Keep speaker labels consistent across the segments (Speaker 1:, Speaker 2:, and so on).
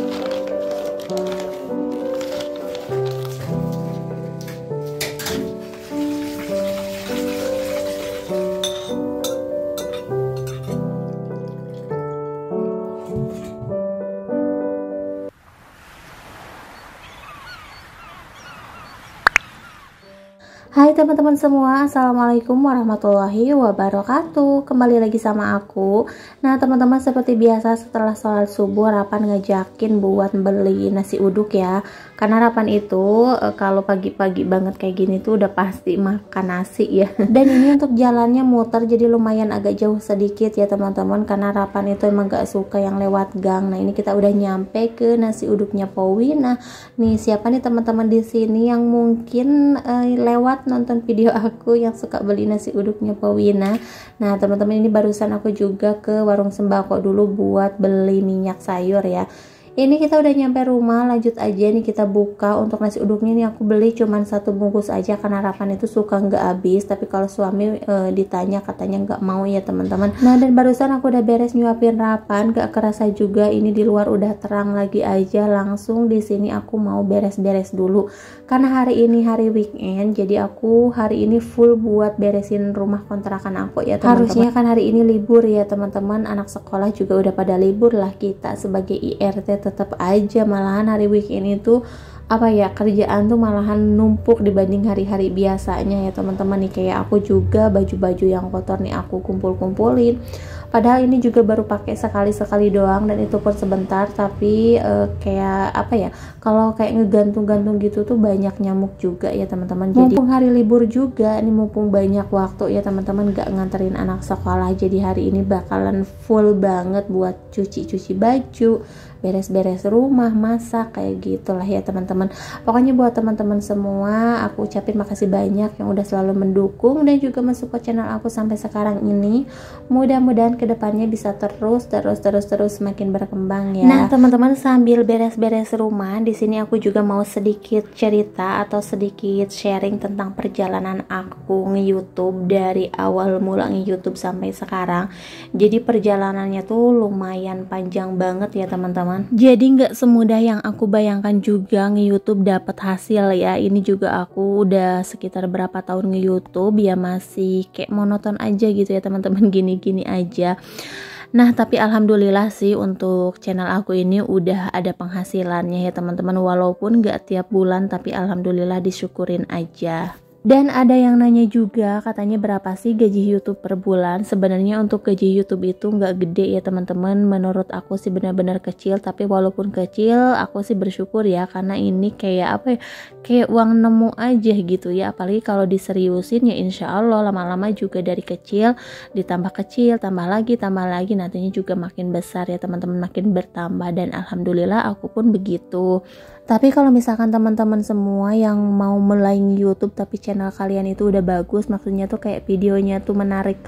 Speaker 1: Thank you. teman-teman semua, Assalamualaikum warahmatullahi wabarakatuh Kembali lagi sama aku Nah teman-teman seperti biasa setelah sholat subuh Rapan ngejakin buat beli nasi uduk ya Karena Rapan itu eh, kalau pagi-pagi banget kayak gini tuh udah pasti makan nasi ya Dan ini untuk jalannya muter jadi lumayan agak jauh sedikit ya teman-teman Karena Rapan itu emang gak suka yang lewat gang Nah ini kita udah nyampe ke nasi uduknya Powi Nah nih siapa nih teman-teman di sini yang mungkin eh, lewat nonton nonton video aku yang suka beli nasi uduknya Powina nah teman-teman ini barusan aku juga ke warung sembako dulu buat beli minyak sayur ya ini kita udah nyampe rumah lanjut aja nih kita buka untuk nasi uduknya nih aku beli cuman satu bungkus aja karena harapan itu suka nggak habis tapi kalau suami e, ditanya katanya nggak mau ya teman-teman nah dan barusan aku udah beres nyuapin rapan nggak kerasa juga ini di luar udah terang lagi aja langsung di sini aku mau beres-beres dulu karena hari ini hari weekend jadi aku hari ini full buat beresin rumah kontrakan aku ya teman-teman harusnya kan hari ini libur ya teman-teman anak sekolah juga udah pada libur lah kita sebagai IRT tetap aja malahan hari weekend itu apa ya kerjaan tuh malahan numpuk dibanding hari-hari biasanya ya teman-teman nih kayak aku juga baju-baju yang kotor nih aku kumpul-kumpulin padahal ini juga baru pakai sekali-sekali doang dan itu pun sebentar tapi e, kayak apa ya kalau kayak ngegantung-gantung gitu tuh banyak nyamuk juga ya teman-teman jadi mumpung hari libur juga ini mumpung banyak waktu ya teman-teman gak nganterin anak sekolah jadi hari ini bakalan full banget buat cuci-cuci baju beres-beres rumah masak kayak gitulah ya teman-teman pokoknya buat teman-teman semua aku ucapin makasih banyak yang udah selalu mendukung dan juga mensupport channel aku sampai sekarang ini mudah-mudahan kedepannya bisa terus terus terus terus semakin berkembang ya nah teman-teman sambil beres-beres rumah di sini aku juga mau sedikit cerita atau sedikit sharing tentang perjalanan aku nge-youtube dari awal mula nge-youtube sampai sekarang jadi perjalanannya tuh lumayan panjang banget ya teman-teman teman-teman. Jadi nggak semudah yang aku bayangkan juga nge-youtube dapat hasil ya. Ini juga aku udah sekitar berapa tahun nge-youtube ya masih kayak monoton aja gitu ya teman-teman gini-gini aja. Nah, tapi alhamdulillah sih untuk channel aku ini udah ada penghasilannya ya teman-teman walaupun gak tiap bulan tapi alhamdulillah disyukurin aja. Dan ada yang nanya juga katanya berapa sih gaji YouTube per bulan? Sebenarnya untuk gaji YouTube itu nggak gede ya teman-teman. Menurut aku sih benar-benar kecil. Tapi walaupun kecil, aku sih bersyukur ya karena ini kayak apa ya? Kayak uang nemu aja gitu ya. Apalagi kalau diseriusin ya insya Allah lama-lama juga dari kecil ditambah kecil, tambah lagi, tambah lagi nantinya juga makin besar ya teman-teman makin bertambah dan alhamdulillah aku pun begitu. Tapi kalau misalkan teman-teman semua yang mau mulai YouTube tapi channel kalian itu udah bagus, maksudnya tuh kayak videonya tuh menarik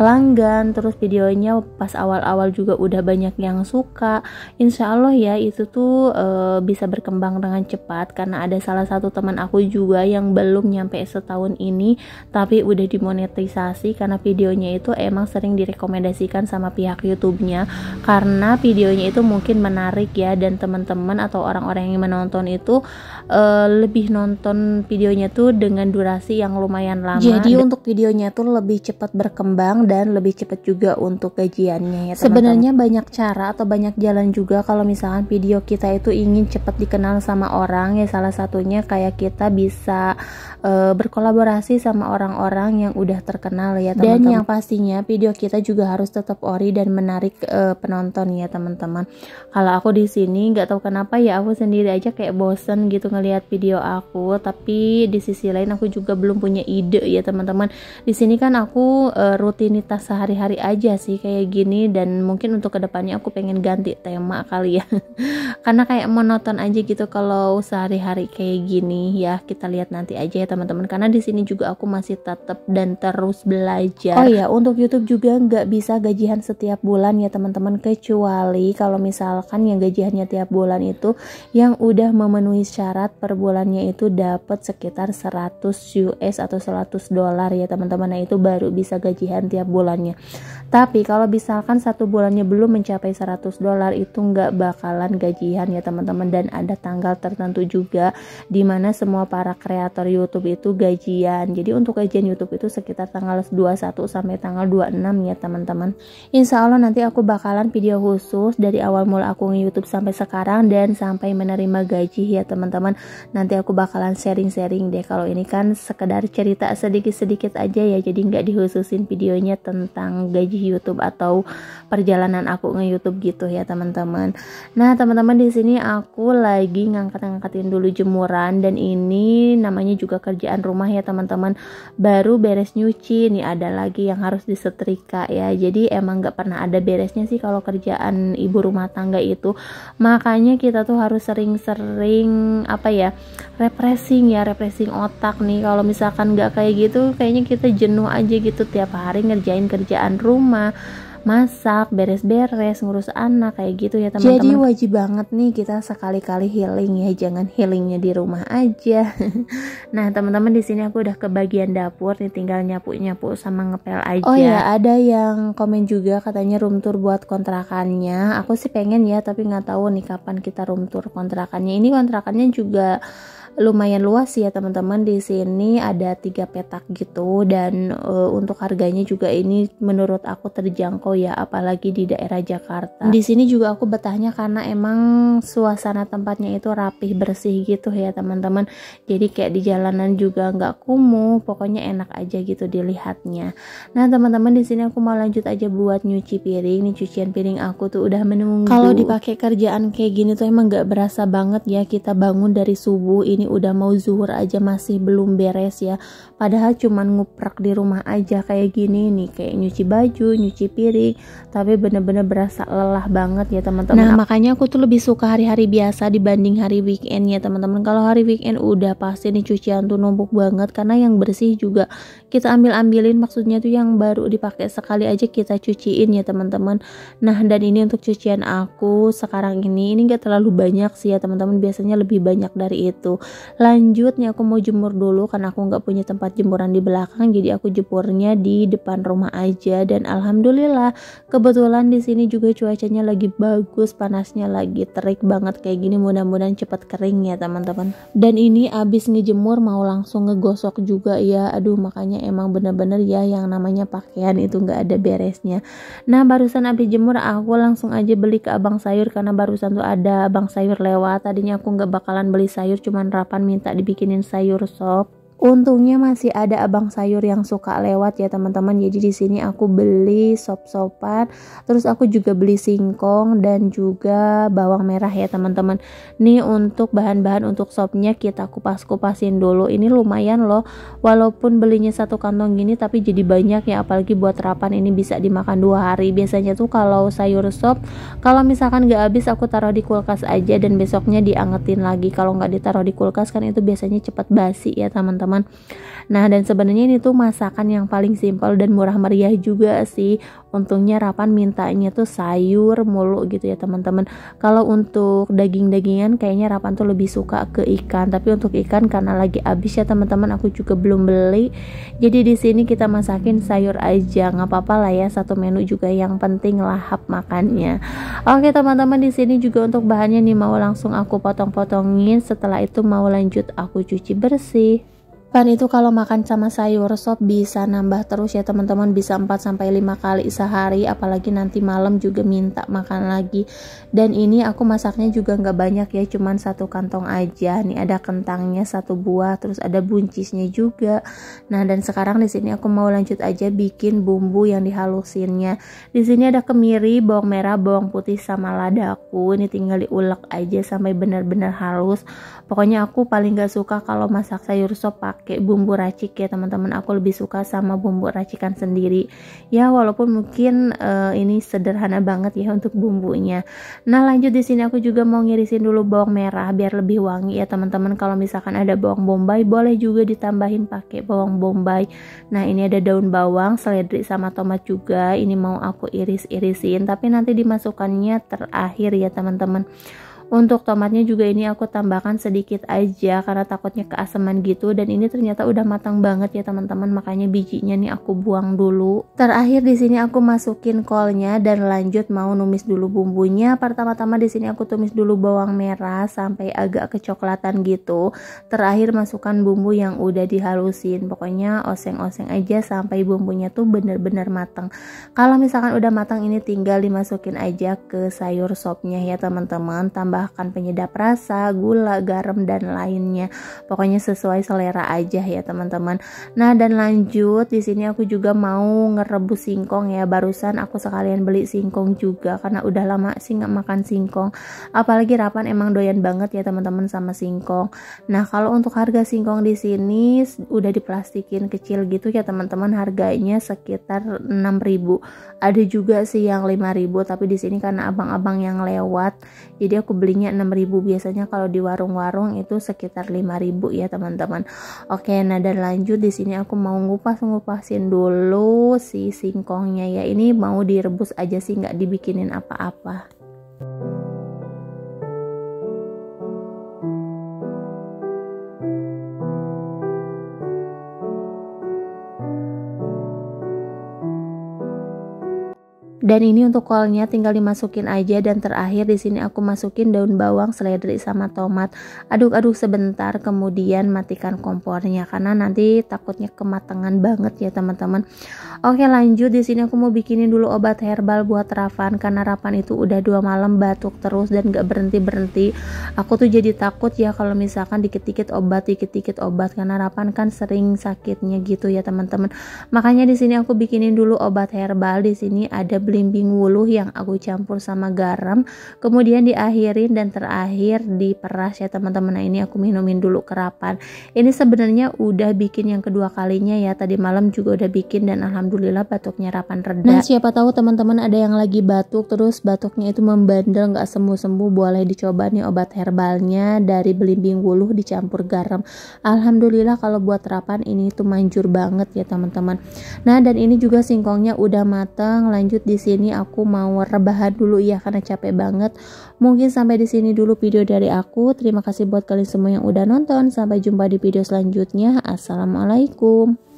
Speaker 1: pelanggan, terus videonya pas awal-awal juga udah banyak yang suka, insya Allah ya itu tuh e, bisa berkembang dengan cepat karena ada salah satu teman aku juga yang belum nyampe setahun ini tapi udah dimonetisasi karena videonya itu emang sering direkomendasikan sama pihak YouTube-nya karena videonya itu mungkin menarik ya dan teman-teman atau orang-orang yang menonton nonton itu uh, lebih nonton videonya tuh dengan durasi yang lumayan lama. Jadi untuk videonya tuh lebih cepat berkembang dan lebih cepat juga untuk gajiannya ya. Sebenarnya banyak cara atau banyak jalan juga kalau misalkan video kita itu ingin cepat dikenal sama orang ya salah satunya kayak kita bisa uh, berkolaborasi sama orang-orang yang udah terkenal ya teman-teman. Dan yang pastinya video kita juga harus tetap ori dan menarik uh, penonton ya teman-teman. Kalau aku di sini nggak tahu kenapa ya aku sendiri aja kayak bosen gitu ngelihat video aku tapi di sisi lain aku juga belum punya ide ya teman-teman di sini kan aku uh, rutinitas sehari-hari aja sih kayak gini dan mungkin untuk kedepannya aku pengen ganti tema kali ya karena kayak monoton aja gitu kalau sehari-hari kayak gini ya kita lihat nanti aja ya teman-teman karena di sini juga aku masih tetap dan terus belajar oh ya untuk YouTube juga nggak bisa gajian setiap bulan ya teman-teman kecuali kalau misalkan yang gajiannya tiap bulan itu yang udah udah memenuhi syarat per bulannya itu dapat sekitar 100 US atau 100 dolar ya teman-teman nah itu baru bisa gajian tiap bulannya tapi kalau misalkan satu bulannya belum mencapai 100 dolar itu nggak bakalan gajian ya teman-teman dan ada tanggal tertentu juga dimana semua para kreator YouTube itu gajian jadi untuk gajian YouTube itu sekitar tanggal 21 sampai tanggal 26 ya teman-teman Insya Allah nanti aku bakalan video khusus dari awal mulai aku nge-youtube sampai sekarang dan sampai menerima gaji ya teman-teman nanti aku bakalan sharing-sharing deh kalau ini kan sekedar cerita sedikit-sedikit aja ya jadi nggak dihususin videonya tentang gaji YouTube atau perjalanan aku nge YouTube gitu ya teman-teman nah teman-teman di sini aku lagi ngangkat-ngangkatin dulu jemuran dan ini namanya juga kerjaan rumah ya teman-teman baru beres nyuci nih ada lagi yang harus disetrika ya jadi emang nggak pernah ada beresnya sih kalau kerjaan ibu rumah tangga itu makanya kita tuh harus sering-sering sering apa ya repressing ya repressing otak nih kalau misalkan nggak kayak gitu kayaknya kita jenuh aja gitu tiap hari ngerjain kerjaan rumah masak beres-beres ngurus anak kayak gitu ya teman-teman jadi wajib banget nih kita sekali-kali healing ya jangan healingnya di rumah aja nah teman-teman di sini aku udah ke bagian dapur nih tinggal nyapu-nyapu sama ngepel aja oh ya ada yang komen juga katanya room tour buat kontrakannya aku sih pengen ya tapi nggak tahu nih kapan kita room tour kontrakannya ini kontrakannya juga lumayan luas ya teman-teman di sini ada tiga petak gitu dan uh, untuk harganya juga ini menurut aku terjangkau ya apalagi di daerah Jakarta di sini juga aku betahnya karena emang suasana tempatnya itu rapih bersih gitu ya teman-teman jadi kayak di jalanan juga nggak kumuh pokoknya enak aja gitu dilihatnya nah teman-teman di sini aku mau lanjut aja buat nyuci piring Ini cucian piring aku tuh udah menunggu kalau dipakai kerjaan kayak gini tuh emang nggak berasa banget ya kita bangun dari subuh ini ini udah mau zuhur aja masih belum beres ya padahal cuman nguprak di rumah aja kayak gini nih kayak nyuci baju nyuci piring tapi bener-bener berasa lelah banget ya teman-teman nah makanya aku tuh lebih suka hari-hari biasa dibanding hari weekend ya teman-teman kalau hari weekend udah pasti nih cucian tuh numpuk banget karena yang bersih juga kita ambil-ambilin maksudnya tuh yang baru dipakai sekali aja kita cuciin ya teman-teman nah dan ini untuk cucian aku sekarang ini ini gak terlalu banyak sih ya teman-teman biasanya lebih banyak dari itu lanjut nih aku mau jemur dulu karena aku nggak punya tempat jemuran di belakang jadi aku jemurnya di depan rumah aja dan alhamdulillah kebetulan di sini juga cuacanya lagi bagus panasnya lagi terik banget kayak gini mudah-mudahan cepat kering ya teman-teman dan ini abis ngejemur mau langsung ngegosok juga ya aduh makanya emang bener-bener ya yang namanya pakaian itu nggak ada beresnya nah barusan abis jemur aku langsung aja beli ke abang sayur karena barusan tuh ada abang sayur lewat tadinya aku nggak bakalan beli sayur cuman sarapan minta dibikinin sayur sop Untungnya masih ada abang sayur yang suka lewat ya teman-teman. Jadi di sini aku beli sop-sopan, terus aku juga beli singkong dan juga bawang merah ya teman-teman. Nih untuk bahan-bahan untuk sopnya kita kupas-kupasin dulu. Ini lumayan loh. Walaupun belinya satu kantong gini tapi jadi banyak ya apalagi buat terapan ini bisa dimakan dua hari. Biasanya tuh kalau sayur sop, kalau misalkan gak habis aku taruh di kulkas aja dan besoknya diangetin lagi. Kalau nggak ditaruh di kulkas kan itu biasanya cepat basi ya teman-teman teman-teman nah dan sebenarnya ini tuh masakan yang paling simpel dan murah meriah juga sih untungnya Rapan mintanya tuh sayur mulu gitu ya teman-teman kalau untuk daging-dagingan kayaknya Rapan tuh lebih suka ke ikan tapi untuk ikan karena lagi habis ya teman-teman aku juga belum beli jadi di sini kita masakin sayur aja nggak apa-apa lah ya satu menu juga yang penting lahap makannya oke teman-teman di sini juga untuk bahannya nih mau langsung aku potong-potongin setelah itu mau lanjut aku cuci bersih Pan itu kalau makan sama sayur sop bisa nambah terus ya teman-teman bisa 4 sampai 5 kali sehari apalagi nanti malam juga minta makan lagi. Dan ini aku masaknya juga nggak banyak ya cuman satu kantong aja. Nih ada kentangnya satu buah terus ada buncisnya juga. Nah, dan sekarang di sini aku mau lanjut aja bikin bumbu yang dihalusinnya. Di sini ada kemiri, bawang merah, bawang putih sama ladaku. Ini tinggal diulek aja sampai benar-benar halus. Pokoknya aku paling nggak suka kalau masak sayur sop pakai pakai bumbu racik ya teman-teman aku lebih suka sama bumbu racikan sendiri ya walaupun mungkin uh, ini sederhana banget ya untuk bumbunya nah lanjut di sini aku juga mau ngirisin dulu bawang merah biar lebih wangi ya teman-teman kalau misalkan ada bawang bombay boleh juga ditambahin pakai bawang bombay nah ini ada daun bawang seledri sama tomat juga ini mau aku iris-irisin tapi nanti dimasukkannya terakhir ya teman-teman untuk tomatnya juga ini aku tambahkan sedikit aja karena takutnya keasaman gitu dan ini ternyata udah matang banget ya teman-teman makanya bijinya nih aku buang dulu. Terakhir di sini aku masukin kolnya dan lanjut mau numis dulu bumbunya. Pertama-tama di sini aku tumis dulu bawang merah sampai agak kecoklatan gitu. Terakhir masukkan bumbu yang udah dihalusin. Pokoknya oseng-oseng aja sampai bumbunya tuh bener-bener matang. Kalau misalkan udah matang ini tinggal dimasukin aja ke sayur sopnya ya teman-teman. Tambah tambahkan penyedap rasa, gula, garam dan lainnya. Pokoknya sesuai selera aja ya teman-teman. Nah dan lanjut di sini aku juga mau ngerebus singkong ya. Barusan aku sekalian beli singkong juga karena udah lama sih nggak makan singkong. Apalagi Rapan emang doyan banget ya teman-teman sama singkong. Nah kalau untuk harga singkong di sini udah diplastikin kecil gitu ya teman-teman harganya sekitar 6.000. Ada juga sih yang 5.000 tapi di sini karena abang-abang yang lewat jadi aku beli belinya 6000 biasanya kalau di warung-warung itu sekitar 5000 ya teman-teman oke nah dan lanjut di sini aku mau ngupas-ngupasin dulu si singkongnya ya ini mau direbus aja sih nggak dibikinin apa-apa Dan ini untuk kolnya tinggal dimasukin aja dan terakhir di sini aku masukin daun bawang, seledri sama tomat. Aduk-aduk sebentar kemudian matikan kompornya karena nanti takutnya kematangan banget ya teman-teman. Oke, lanjut di sini aku mau bikinin dulu obat herbal buat Rafan karena Rafan itu udah dua malam batuk terus dan gak berhenti-berhenti. Aku tuh jadi takut ya kalau misalkan dikit-dikit obat, dikit-dikit obat karena Rafan kan sering sakitnya gitu ya teman-teman. Makanya di sini aku bikinin dulu obat herbal. Di sini ada belimbing wuluh yang aku campur sama garam kemudian diakhirin dan terakhir diperas ya teman-teman nah ini aku minumin dulu kerapan ini sebenarnya udah bikin yang kedua kalinya ya tadi malam juga udah bikin dan alhamdulillah batuknya rapan reda nah siapa tahu teman-teman ada yang lagi batuk terus batuknya itu membandel nggak sembuh-sembuh boleh dicoba nih obat herbalnya dari belimbing wuluh dicampur garam alhamdulillah kalau buat rapan ini tuh manjur banget ya teman-teman nah dan ini juga singkongnya udah matang lanjut di sini aku mau rebahan dulu ya karena capek banget. Mungkin sampai di sini dulu video dari aku. Terima kasih buat kalian semua yang udah nonton. Sampai jumpa di video selanjutnya. Assalamualaikum.